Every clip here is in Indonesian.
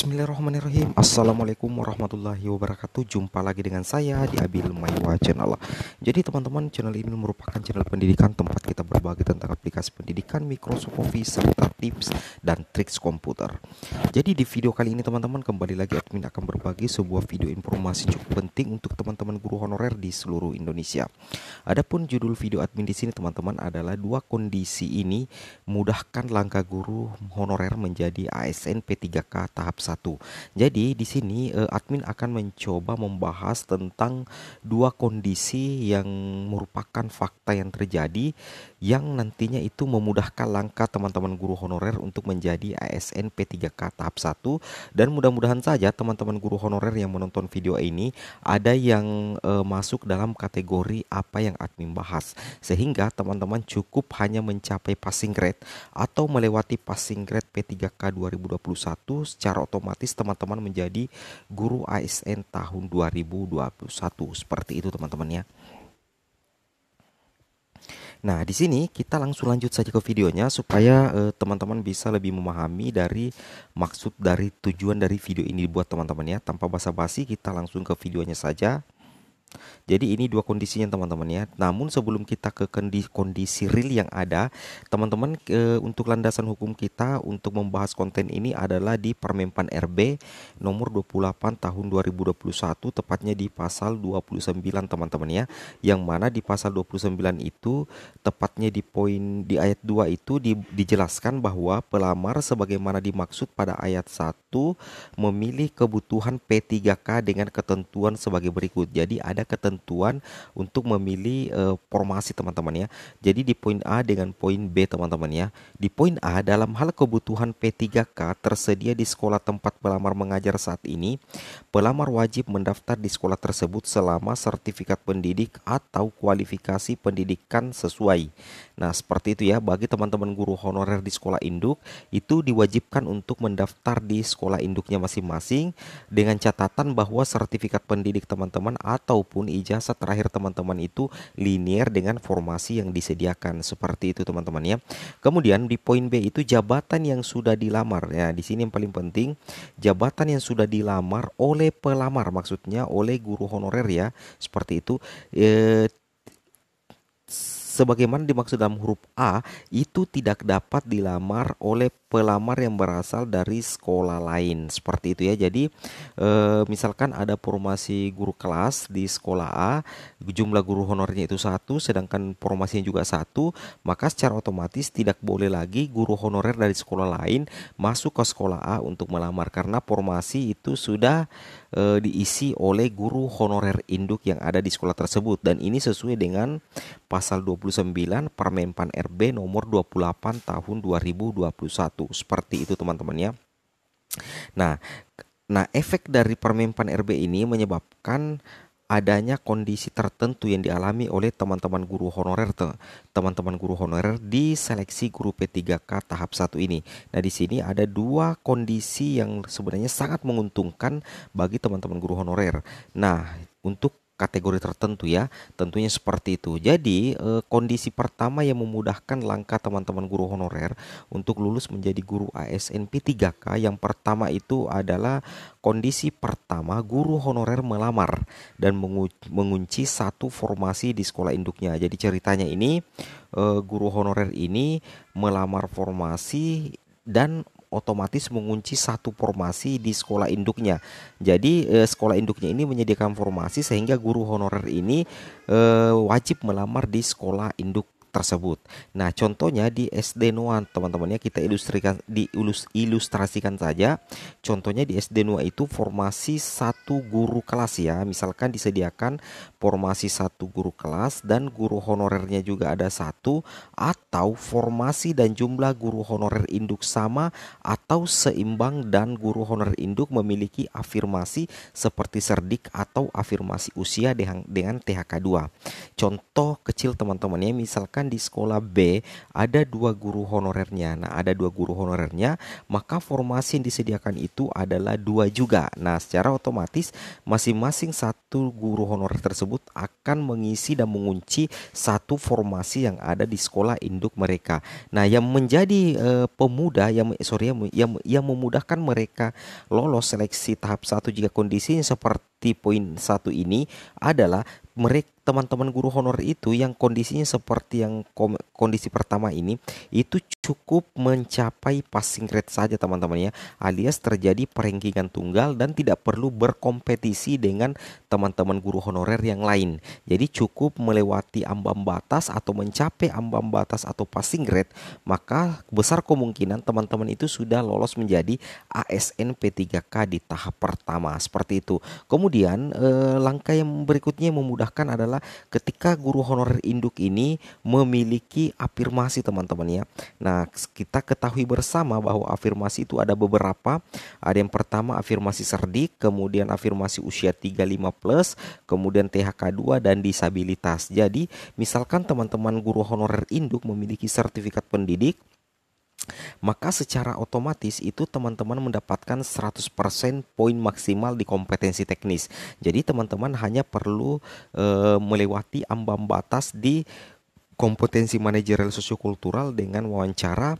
Bismillahirrahmanirrahim Assalamualaikum warahmatullahi wabarakatuh Jumpa lagi dengan saya di Abil Maiwa Channel Jadi teman-teman channel ini merupakan channel pendidikan Tempat kita berbagi tentang aplikasi pendidikan Microsoft Office serta tips dan triks komputer Jadi di video kali ini teman-teman kembali lagi admin akan berbagi sebuah video informasi cukup penting Untuk teman-teman guru honorer di seluruh Indonesia Adapun judul video admin di sini teman-teman adalah Dua kondisi ini mudahkan langkah guru honorer menjadi ASN P3K tahap 1 jadi di sini eh, admin akan mencoba membahas tentang dua kondisi yang merupakan fakta yang terjadi yang nantinya itu memudahkan langkah teman-teman guru honorer untuk menjadi ASN P3K tahap 1 dan mudah-mudahan saja teman-teman guru honorer yang menonton video ini ada yang e, masuk dalam kategori apa yang admin bahas sehingga teman-teman cukup hanya mencapai passing grade atau melewati passing grade P3K 2021 secara otomatis otomatis teman-teman menjadi guru ASN tahun 2021 seperti itu teman-teman ya. Nah, di sini kita langsung lanjut saja ke videonya supaya eh, teman-teman eh, bisa lebih memahami dari maksud dari tujuan dari video ini buat teman-teman ya. Tanpa basa-basi kita langsung ke videonya saja. Jadi ini dua kondisinya teman-teman ya. Namun sebelum kita ke kondisi, kondisi real yang ada, teman-teman e, untuk landasan hukum kita untuk membahas konten ini adalah di Permenpan RB nomor 28 tahun 2021 tepatnya di pasal 29 teman-teman ya. Yang mana di pasal 29 itu tepatnya di poin di ayat 2 itu di, dijelaskan bahwa pelamar sebagaimana dimaksud pada ayat 1 memilih kebutuhan P3K dengan ketentuan sebagai berikut. Jadi ada ada ketentuan untuk memilih uh, formasi teman-teman ya. Jadi di poin A dengan poin B teman-teman ya. Di poin A dalam hal kebutuhan P3K tersedia di sekolah tempat pelamar mengajar saat ini, pelamar wajib mendaftar di sekolah tersebut selama sertifikat pendidik atau kualifikasi pendidikan sesuai Nah, seperti itu ya bagi teman-teman guru honorer di sekolah induk itu diwajibkan untuk mendaftar di sekolah induknya masing-masing dengan catatan bahwa sertifikat pendidik teman-teman ataupun ijazah terakhir teman-teman itu linear dengan formasi yang disediakan. Seperti itu teman-teman ya. Kemudian di poin B itu jabatan yang sudah dilamar. Ya, di sini yang paling penting jabatan yang sudah dilamar oleh pelamar maksudnya oleh guru honorer ya. Seperti itu eh sebagaimana dimaksud dalam huruf A itu tidak dapat dilamar oleh pelamar yang berasal dari sekolah lain seperti itu ya jadi e, misalkan ada formasi guru kelas di sekolah A jumlah guru honornya itu satu sedangkan formasinya juga satu maka secara otomatis tidak boleh lagi guru honorer dari sekolah lain masuk ke sekolah A untuk melamar karena formasi itu sudah e, diisi oleh guru honorer induk yang ada di sekolah tersebut dan ini sesuai dengan pasal 20 29 Permenpan RB nomor 28 tahun 2021. Seperti itu teman-teman ya. Nah, nah efek dari Permenpan RB ini menyebabkan adanya kondisi tertentu yang dialami oleh teman-teman guru honorer teman-teman guru honorer di seleksi guru P3K tahap 1 ini. Nah, di sini ada dua kondisi yang sebenarnya sangat menguntungkan bagi teman-teman guru honorer. Nah, untuk kategori tertentu ya. Tentunya seperti itu. Jadi eh, kondisi pertama yang memudahkan langkah teman-teman guru honorer untuk lulus menjadi guru ASN P3K yang pertama itu adalah kondisi pertama guru honorer melamar dan mengunci satu formasi di sekolah induknya. Jadi ceritanya ini eh, guru honorer ini melamar formasi dan otomatis mengunci satu formasi di sekolah induknya. Jadi eh, sekolah induknya ini menyediakan formasi sehingga guru honorer ini eh, wajib melamar di sekolah induk tersebut. Nah, contohnya di SD Nuan, teman-temannya kita ilustrikan ilustrasikan saja. Contohnya di SD Nuan itu formasi satu guru kelas ya. Misalkan disediakan formasi satu guru kelas dan guru honorernya juga ada satu atau formasi dan jumlah guru honorer induk sama atau seimbang dan guru honorer induk memiliki afirmasi seperti serdik atau afirmasi usia dengan, dengan THK 2. Contoh kecil teman-temannya misalkan misalkan di sekolah B ada dua guru honorernya. Nah, ada dua guru honorernya, maka formasi yang disediakan itu adalah dua juga. Nah, secara otomatis masing-masing satu guru honorer tersebut akan mengisi dan mengunci satu formasi yang ada di sekolah induk mereka. Nah, yang menjadi uh, pemuda yang sorry yang, yang yang memudahkan mereka lolos seleksi tahap satu jika kondisinya seperti di poin satu ini adalah mereka teman-teman guru honor itu yang kondisinya seperti yang kondisi pertama ini itu cukup mencapai passing grade saja teman-teman ya alias terjadi perengkingan tunggal dan tidak perlu berkompetisi dengan teman-teman guru honorer yang lain jadi cukup melewati ambang batas atau mencapai ambang batas atau passing grade maka besar kemungkinan teman-teman itu sudah lolos menjadi ASN P3K di tahap pertama seperti itu kemudian eh, langkah yang berikutnya yang memudahkan adalah ketika guru honorer induk ini memiliki afirmasi teman-teman ya nah Nah, kita ketahui bersama bahwa afirmasi itu ada beberapa. Ada yang pertama afirmasi serdik, kemudian afirmasi usia 35 plus, kemudian THK2 dan disabilitas. Jadi, misalkan teman-teman guru honorer induk memiliki sertifikat pendidik maka secara otomatis itu teman-teman mendapatkan 100% poin maksimal di kompetensi teknis. Jadi teman-teman hanya perlu e, melewati ambang batas di kompetensi manajerial sosiokultural dengan wawancara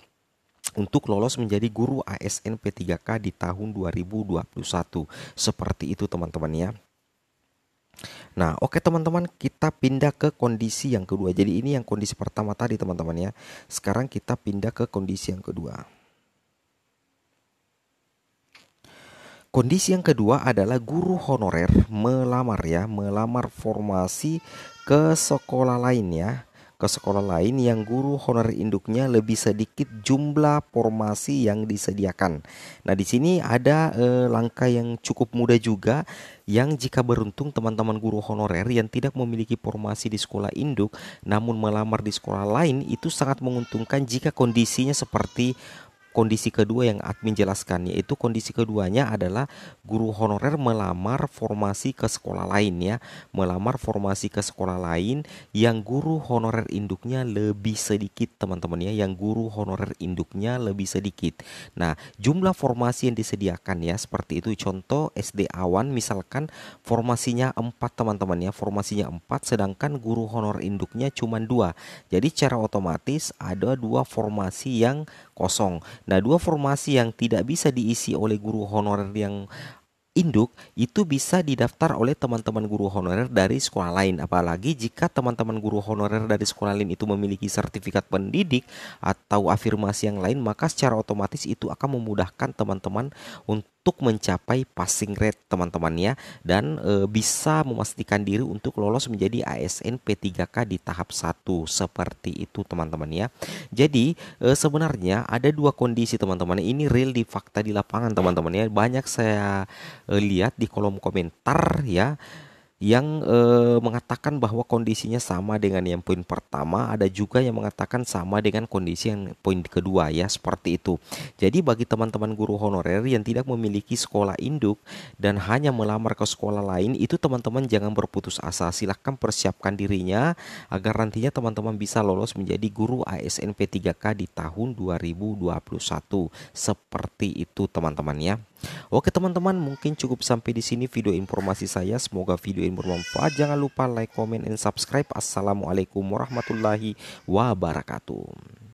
untuk lolos menjadi guru ASN P3K di tahun 2021. Seperti itu teman-teman ya. Nah, oke okay, teman-teman, kita pindah ke kondisi yang kedua. Jadi ini yang kondisi pertama tadi teman-teman ya. Sekarang kita pindah ke kondisi yang kedua. Kondisi yang kedua adalah guru honorer melamar ya, melamar formasi ke sekolah lain ya ke sekolah lain yang guru honorer induknya lebih sedikit jumlah formasi yang disediakan. Nah, di sini ada eh, langkah yang cukup mudah juga yang jika beruntung teman-teman guru honorer yang tidak memiliki formasi di sekolah induk namun melamar di sekolah lain itu sangat menguntungkan jika kondisinya seperti kondisi kedua yang admin jelaskan yaitu kondisi keduanya adalah guru honorer melamar formasi ke sekolah lain ya melamar formasi ke sekolah lain yang guru honorer induknya lebih sedikit teman-teman ya yang guru honorer induknya lebih sedikit nah jumlah formasi yang disediakan ya seperti itu contoh SD awan misalkan formasinya 4 teman-teman ya formasinya 4 sedangkan guru honor induknya cuma dua jadi cara otomatis ada dua formasi yang kosong Nah, dua formasi yang tidak bisa diisi oleh guru honorer yang induk itu bisa didaftar oleh teman-teman guru honorer dari sekolah lain apalagi jika teman-teman guru honorer dari sekolah lain itu memiliki sertifikat pendidik atau afirmasi yang lain maka secara otomatis itu akan memudahkan teman-teman untuk untuk mencapai passing rate teman-temannya dan e, bisa memastikan diri untuk lolos menjadi ASN P3K di tahap 1 seperti itu teman-teman ya. Jadi e, sebenarnya ada dua kondisi teman-teman. Ini real di fakta di lapangan teman-teman ya. Banyak saya e, lihat di kolom komentar ya yang e, mengatakan bahwa kondisinya sama dengan yang poin pertama, ada juga yang mengatakan sama dengan kondisi yang poin kedua ya, seperti itu. Jadi bagi teman-teman guru honorer yang tidak memiliki sekolah induk dan hanya melamar ke sekolah lain, itu teman-teman jangan berputus asa. Silahkan persiapkan dirinya agar nantinya teman-teman bisa lolos menjadi guru ASN P3K di tahun 2021. Seperti itu teman-teman ya. Oke teman-teman, mungkin cukup sampai di sini video informasi saya. Semoga video Timur Manfaat. Jangan lupa like, comment, and subscribe. Assalamualaikum warahmatullahi wabarakatuh.